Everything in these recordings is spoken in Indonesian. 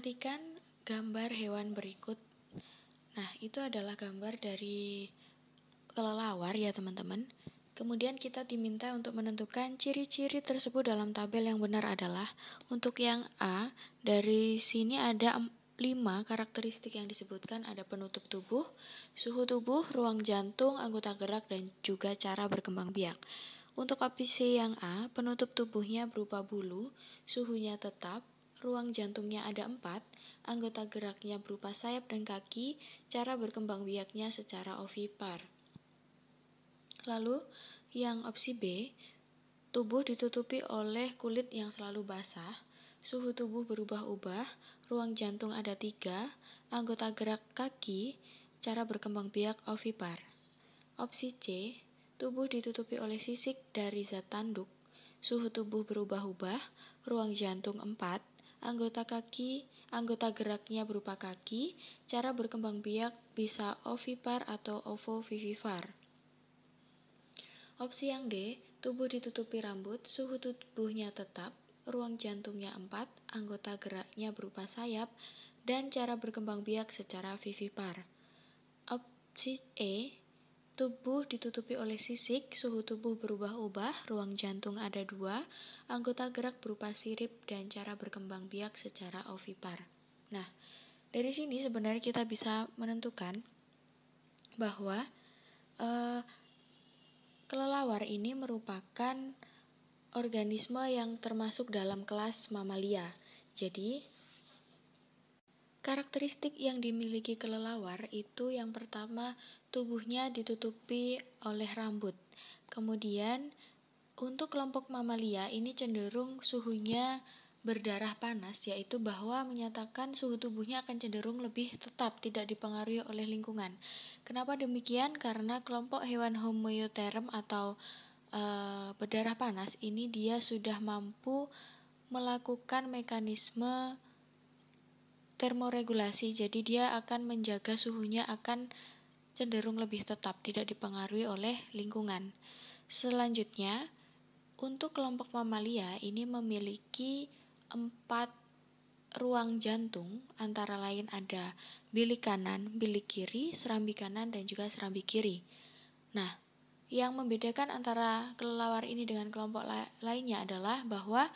Perhatikan gambar hewan berikut. Nah, itu adalah gambar dari kelelawar ya teman-teman. Kemudian kita diminta untuk menentukan ciri-ciri tersebut dalam tabel yang benar adalah untuk yang A, dari sini ada 5 karakteristik yang disebutkan ada penutup tubuh, suhu tubuh, ruang jantung, anggota gerak, dan juga cara berkembang biak. Untuk opsi yang A, penutup tubuhnya berupa bulu, suhunya tetap, ruang jantungnya ada empat, anggota geraknya berupa sayap dan kaki, cara berkembang biaknya secara ovipar. Lalu, yang opsi B, tubuh ditutupi oleh kulit yang selalu basah, suhu tubuh berubah-ubah, ruang jantung ada tiga, anggota gerak kaki, cara berkembang biak ovipar. Opsi C, tubuh ditutupi oleh sisik dari zat tanduk, suhu tubuh berubah-ubah, ruang jantung empat. Anggota kaki, anggota geraknya berupa kaki, cara berkembang biak bisa ovipar atau ovovivipar. Opsi yang D, tubuh ditutupi rambut, suhu tubuhnya tetap, ruang jantungnya 4, anggota geraknya berupa sayap, dan cara berkembang biak secara vivipar. Opsi E, Tubuh ditutupi oleh sisik, suhu tubuh berubah-ubah, ruang jantung ada dua, anggota gerak berupa sirip, dan cara berkembang biak secara ovipar. Nah, dari sini sebenarnya kita bisa menentukan bahwa eh, kelelawar ini merupakan organisme yang termasuk dalam kelas mamalia. Jadi, karakteristik yang dimiliki kelelawar itu yang pertama tubuhnya ditutupi oleh rambut. Kemudian, untuk kelompok mamalia ini cenderung suhunya berdarah panas, yaitu bahwa menyatakan suhu tubuhnya akan cenderung lebih tetap, tidak dipengaruhi oleh lingkungan. Kenapa demikian? Karena kelompok hewan homeotherm atau e, berdarah panas ini dia sudah mampu melakukan mekanisme termoregulasi, jadi dia akan menjaga suhunya akan cenderung lebih tetap tidak dipengaruhi oleh lingkungan. Selanjutnya, untuk kelompok mamalia ini memiliki empat ruang jantung, antara lain ada bilik kanan, bilik kiri, serambi kanan, dan juga serambi kiri. Nah, yang membedakan antara kelelawar ini dengan kelompok la lainnya adalah bahwa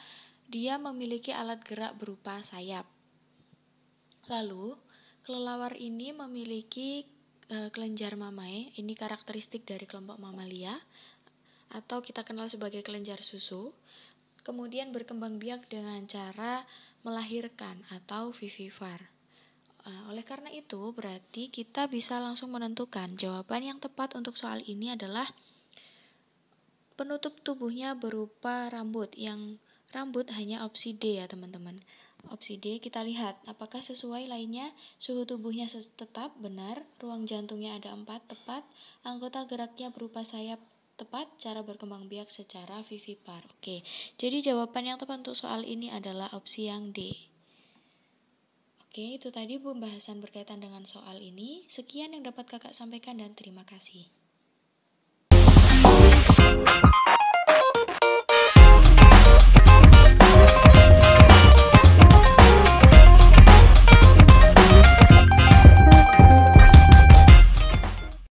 dia memiliki alat gerak berupa sayap. Lalu, kelelawar ini memiliki Eh, kelenjar mamae ini karakteristik dari kelompok mamalia atau kita kenal sebagai kelenjar susu, kemudian berkembang biak dengan cara melahirkan atau vivipar. Eh, oleh karena itu, berarti kita bisa langsung menentukan jawaban yang tepat untuk soal ini adalah penutup tubuhnya berupa rambut yang rambut hanya opsi D ya teman-teman. Opsi D kita lihat apakah sesuai lainnya suhu tubuhnya tetap benar, ruang jantungnya ada empat tepat, anggota geraknya berupa sayap tepat, cara berkembang biak secara vivipar. Oke, jadi jawaban yang tepat untuk soal ini adalah opsi yang D. Oke, itu tadi pembahasan berkaitan dengan soal ini. Sekian yang dapat kakak sampaikan dan terima kasih.